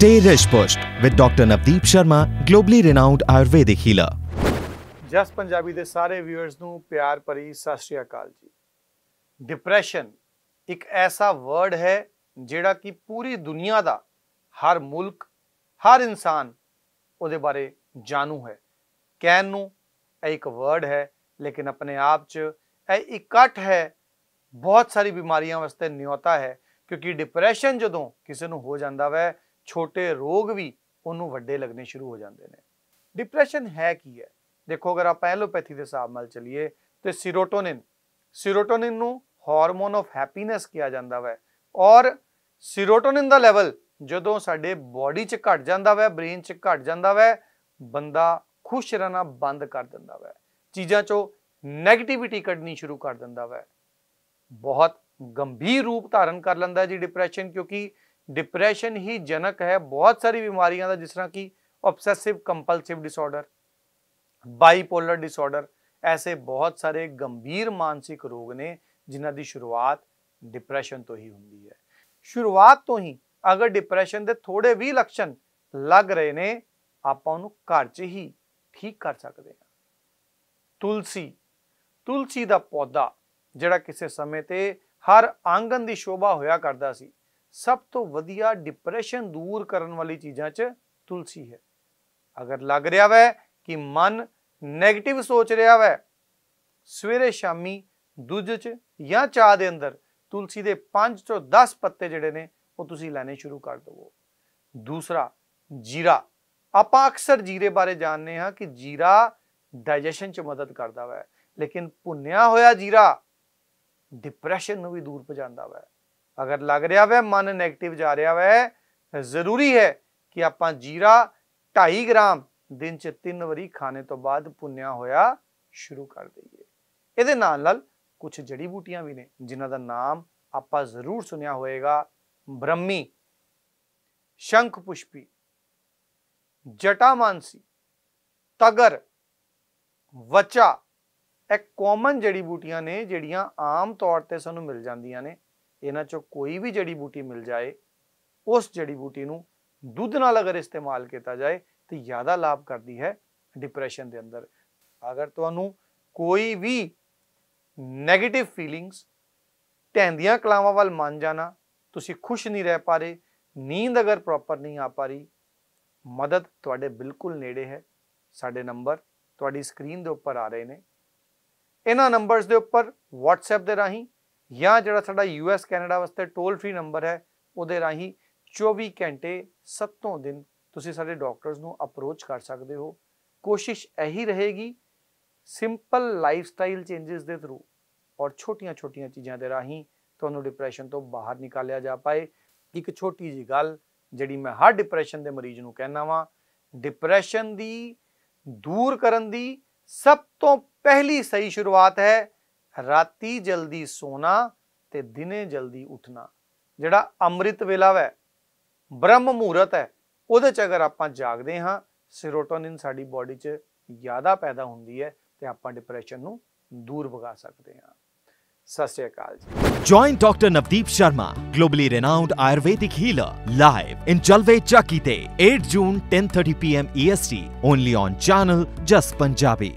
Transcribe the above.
Stay Rishpushed with Dr. Navdeep Sharma, globally renowned Ayurvedic healer. ਜਸ ਪੰਜਾਬੀ ਦੇ ਸਾਰੇ viewers ਨੂੰ ਪਿਆਰ ਭਰੀ ਸਤਿ ਸ਼੍ਰੀ ਅਕਾਲ ਜੀ ਡਿਪਰੈਸ਼ਨ ਇੱਕ ਐਸਾ ਵਰਡ ਹੈ ਜਿਹੜਾ ਕਿ ਪੂਰੀ ਦੁਨੀਆ ਦਾ ਹਰ ਮੁਲਕ ਹਰ ਇਨਸਾਨ ਉਹਦੇ ਬਾਰੇ ਜਾਣੂ ਹੈ ਕਹਿਣ ਨੂੰ ਇਹ ਇੱਕ ਵਰਡ ਹੈ ਲੇਕਿਨ ਆਪਣੇ ਆਪ 'ਚ ਇਹ ਇਕੱਠ ਹੈ ਬਹੁਤ ਸਾਰੀ ਬਿਮਾਰੀਆਂ ਵਾਸਤੇ ਨਿਯੋਤਾ ਹੈ ਕਿਉਂਕਿ ਡਿਪਰੈਸ਼ਨ ਜਦੋਂ ਕਿਸੇ ਨੂੰ ਹੋ ਜਾਂਦਾ ਵੈ ਛੋਟੇ ਰੋਗ ਵੀ ਉਹਨੂੰ ਵੱਡੇ ਲੱਗਣੇ ਸ਼ੁਰੂ ਹੋ ਜਾਂਦੇ ਨੇ ਡਿਪਰੈਸ਼ਨ ਹੈ ਕੀ ਹੈ ਦੇਖੋ ਅਗਰ ਆਪਾਂ ਐਲੋਪੈਥੀ ਦੇ ਹਿਸਾਬ ਨਾਲ ਚਲੀਏ ਤੇ ਸੀਰੋਟੋਨਿਨ ਸੀਰੋਟੋਨਿਨ ਨੂੰ ਹਾਰਮੋਨ ਆਫ ਹੈਪੀਨੈਸ ਕਿਹਾ ਜਾਂਦਾ ਵੈ ਔਰ ਸੀਰੋਟੋਨਿਨ ਦਾ ਲੈਵਲ ਜਦੋਂ ਸਾਡੇ ਬਾਡੀ 'ਚ ਘਟ ਜਾਂਦਾ ਵੈ ਬ੍ਰੇਨ 'ਚ ਘਟ ਜਾਂਦਾ ਵੈ ਬੰਦਾ ਖੁਸ਼ ਰਹਿਣਾ ਬੰਦ ਕਰ ਦਿੰਦਾ ਵੈ ਚੀਜ਼ਾਂ 'ਚੋਂ ਨੈਗੇਟਿਵਿਟੀ ਕੱਢਣੀ ਸ਼ੁਰੂ ਕਰ ਦਿੰਦਾ ਵੈ ਬਹੁਤ ਗੰਭੀਰ ਰੂਪ ਧਾਰਨ ਕਰ ਲੈਂਦਾ ਜੀ ਡਿਪਰੈਸ਼ਨ ਕਿਉਂਕਿ ਡਿਪਰੈਸ਼ਨ ਹੀ ਜਨਕ ਹੈ ਬਹੁਤ ਸਾਰੀ ਬਿਮਾਰੀਆਂ ਦਾ ਜਿਸ ਤਰ੍ਹਾਂ ਕਿ obsessive compulsive disorder bipolar disorder ਐਸੇ ਬਹੁਤ ਸਾਰੇ ਗੰਭੀਰ ਮਾਨਸਿਕ ਰੋਗ ਨੇ ਜਿਨ੍ਹਾਂ ਦੀ ਸ਼ੁਰੂਆਤ ਡਿਪਰੈਸ਼ਨ ਤੋਂ ਹੀ ਹੁੰਦੀ ਹੈ ਸ਼ੁਰੂਆਤ ਤੋਂ ਹੀ ਅਗਰ ਡਿਪਰੈਸ਼ਨ ਦੇ ਥੋੜੇ ਵੀ ਲੱਛਣ ਲੱਗ ਰਹੇ ਨੇ ਆਪਾਂ ਉਹਨੂੰ ਘਰ 'ਚ ਹੀ ਠੀਕ ਕਰ ਸਕਦੇ ਹਾਂ ਤੁਲਸੀ ਤੁਲਸੀ ਦਾ ਪੌਦਾ ਜਿਹੜਾ ਕਿਸੇ ਸਮੇਂ ਤੇ ਹਰ ਆਂਗਨ ਦੀ ਸ਼ੋਭਾ ਹੋਇਆ ਕਰਦਾ ਸੀ ਸਭ ਤੋਂ ਵਧੀਆ ਡਿਪਰੈਸ਼ਨ ਦੂਰ ਕਰਨ ਵਾਲੀ ਚੀਜ਼ਾਂ 'ਚ ਤੁਲਸੀ ਹੈ ਅਗਰ ਲੱਗ ਰਿਹਾ ਵੈ ਕਿ ਮਨ 네ਗੇਟਿਵ ਸੋਚ ਰਿਹਾ ਵੈ ਸਵੇਰੇ ਸ਼ਾਮੀ ਦੁੱਧ 'ਚ ਜਾਂ ਚਾਹ ਦੇ ਅੰਦਰ ਤੁਲਸੀ ਦੇ 5 ਤੋਂ 10 ਪੱਤੇ ਜਿਹੜੇ ਨੇ ਉਹ ਤੁਸੀਂ ਲੈਣੇ ਸ਼ੁਰੂ ਕਰ ਦਿਓ ਦੂਸਰਾ ਜੀਰਾ ਆਪਾਂ ਅਕਸਰ ਜੀਰੇ ਬਾਰੇ ਜਾਣਦੇ ਹਾਂ ਕਿ ਜੀਰਾ ਡਾਈਜੈਸ਼ਨ 'ਚ ਮਦਦ ਕਰਦਾ ਵੈ ਲੇਕਿਨ ਭੁੰਨਿਆ ਹੋਇਆ ਜੀਰਾ ਡਿਪਰੈਸ਼ਨ ਨੂੰ ਵੀ ਦੂਰ ਪਹੁੰਚਾਉਂਦਾ ਵੈ ਅਗਰ ਲੱਗ ਰਿਹਾ ਵੇ ਮਨ 네ਗੇਟਿਵ ਜਾ ਰਿਹਾ ਵੇ ਜ਼ਰੂਰੀ ਹੈ ਕਿ ਆਪਾਂ ਜੀਰਾ 2.5 ਗ੍ਰਾਮ ਦਿਨ ਚ ਤਿੰਨ ਵਾਰੀ ਖਾਣੇ ਤੋਂ ਬਾਅਦ ਪੁੰਨਿਆ ਹੋਇਆ ਸ਼ੁਰੂ ਕਰ ਦਈਏ ਇਹਦੇ ਨਾਲ ਨਾਲ ਕੁਝ ਜੜੀ ਬੂਟੀਆਂ ਵੀ ਨੇ ਜਿਨ੍ਹਾਂ ਦਾ ਨਾਮ ਆਪਾਂ ਜ਼ਰੂਰ ਸੁਣਿਆ ਹੋਵੇਗਾ ਬ੍ਰਹਮੀ ਸ਼ੰਖ ਪੁਸ਼ਪੀ ਜਟਾ ਮਾਨਸੀ ਤਗਰ ਵਚਾ ਇਹ ਕਾਮਨ ਜੜੀ ਬੂਟੀਆਂ ਨੇ ਜਿਹੜੀਆਂ ਆਮ ਤੌਰ ਤੇ ਸਾਨੂੰ ਮਿਲ ਜਾਂਦੀਆਂ ਨੇ ਇਹਨਾਂ ਚੋਂ ਕੋਈ ਵੀ ਜੜੀ ਬੂਟੀ ਮਿਲ ਜਾਏ ਉਸ ਜੜੀ ਬੂਟੀ ਨੂੰ ਦੁੱਧ ਨਾਲ ਅਗਰ ਇਸਤੇਮਾਲ ਕੀਤਾ ਜਾਏ ਤੇ ਜ਼ਿਆਦਾ ਲਾਭ ਕਰਦੀ ਹੈ ਡਿਪਰੈਸ਼ਨ ਦੇ ਅੰਦਰ ਅਗਰ ਤੁਹਾਨੂੰ ਕੋਈ ਵੀ 네ਗੇਟਿਵ ਫੀਲਿੰਗਸ ਟੈਂਦੀਆਂ ਕਲਾਵਾਂ ਵੱਲ ਮੰਨ ਜਾਣਾ ਤੁਸੀਂ ਖੁਸ਼ ਨਹੀਂ ਰਹਿ ਪਾਰੇ ਨੀਂਦ ਅਗਰ ਪ੍ਰੋਪਰ ਨਹੀਂ ਆ ਪਾਰੀ ਮਦਦ ਤੁਹਾਡੇ ਬਿਲਕੁਲ ਨੇੜੇ ਹੈ ਸਾਡੇ ਨੰਬਰ ਤੁਹਾਡੀ ਸਕਰੀਨ ਦੇ ਉੱਪਰ ਆ ਰਹੇ ਨੇ ਇਹਨਾਂ ਨੰਬਰਸ ਦੇ ਉੱਪਰ WhatsApp ਦੇ ਰਾਹੀਂ ਜਾਂ ਜਿਹੜਾ ਸਾਡਾ ਯੂਐਸ ਕੈਨੇਡਾ ਵਾਸਤੇ ਟੋਲ ਫ੍ਰੀ ਨੰਬਰ ਹੈ ਉਹਦੇ ਰਾਹੀਂ 24 ਘੰਟੇ 7 ਦਿਨ ਤੁਸੀਂ ਸਾਡੇ ਡਾਕਟਰਸ ਨੂੰ ਅਪਰੋਚ ਕਰ ਸਕਦੇ ਹੋ ਕੋਸ਼ਿਸ਼ ਇਹੀ ਰਹੇਗੀ ਸਿੰਪਲ ਲਾਈਫ ਸਟਾਈਲ ਚੇਂजेस ਦੇ ਥਰੂ ਔਰ ਛੋਟੀਆਂ-ਛੋਟੀਆਂ ਚੀਜ਼ਾਂ ਦੇ ਰਾਹੀਂ ਤੁਹਾਨੂੰ ਡਿਪਰੈਸ਼ਨ ਤੋਂ ਬਾਹਰ ਨਿਕਾਲਿਆ ਜਾ ਪਾਏ ਇੱਕ ਛੋਟੀ ਜੀ ਗੱਲ ਜਿਹੜੀ ਮੈਂ ਹਰ ਡਿਪਰੈਸ਼ਨ ਦੇ ਮਰੀਜ਼ ਨੂੰ ਕਹਿਣਾ ਵਾਂ ਡਿਪਰੈਸ਼ਨ ਦੀ ਦੂਰ ਕਰਨ ਦੀ ਸਭ ਤੋਂ ਪਹਿਲੀ ਸਹੀ ਸ਼ੁਰੂਆਤ ਹੈ ਰਾਤੀ ਜਲਦੀ ਸੋਣਾ ਤੇ ਦਿਨੇ ਜਲਦੀ ਉੱਠਣਾ ਜਿਹੜਾ ਅੰਮ੍ਰਿਤ ਵੇਲਾ ਹੈ ਬ੍ਰਹਮ ਮੂਰਤ ਹੈ ਉਹਦੇ 'ਚ ਅਗਰ ਆਪਾਂ ਜਾਗਦੇ ਹਾਂ ਸਿਰੋਟੋਨਿਨ ਸਾਡੀ ਬਾਡੀ 'ਚ ਜ਼ਿਆਦਾ ਪੈਦਾ ਹੁੰਦੀ ਹੈ ਤੇ ਆਪਾਂ ਡਿਪਰੈਸ਼ਨ ਨੂੰ ਦੂਰ ਭਗਾ ਸਕਦੇ ਹਾਂ ਸਤਿ ਸ਼੍ਰੀ ਅਕਾਲ ਜੀ join doctor Navdeep Sharma globally renowned Ayurvedic healer live in ਜਲਵੇ ਚਾਕੀ ਤੇ 8 June 10:30 PM EST only on channel Jas Punjabi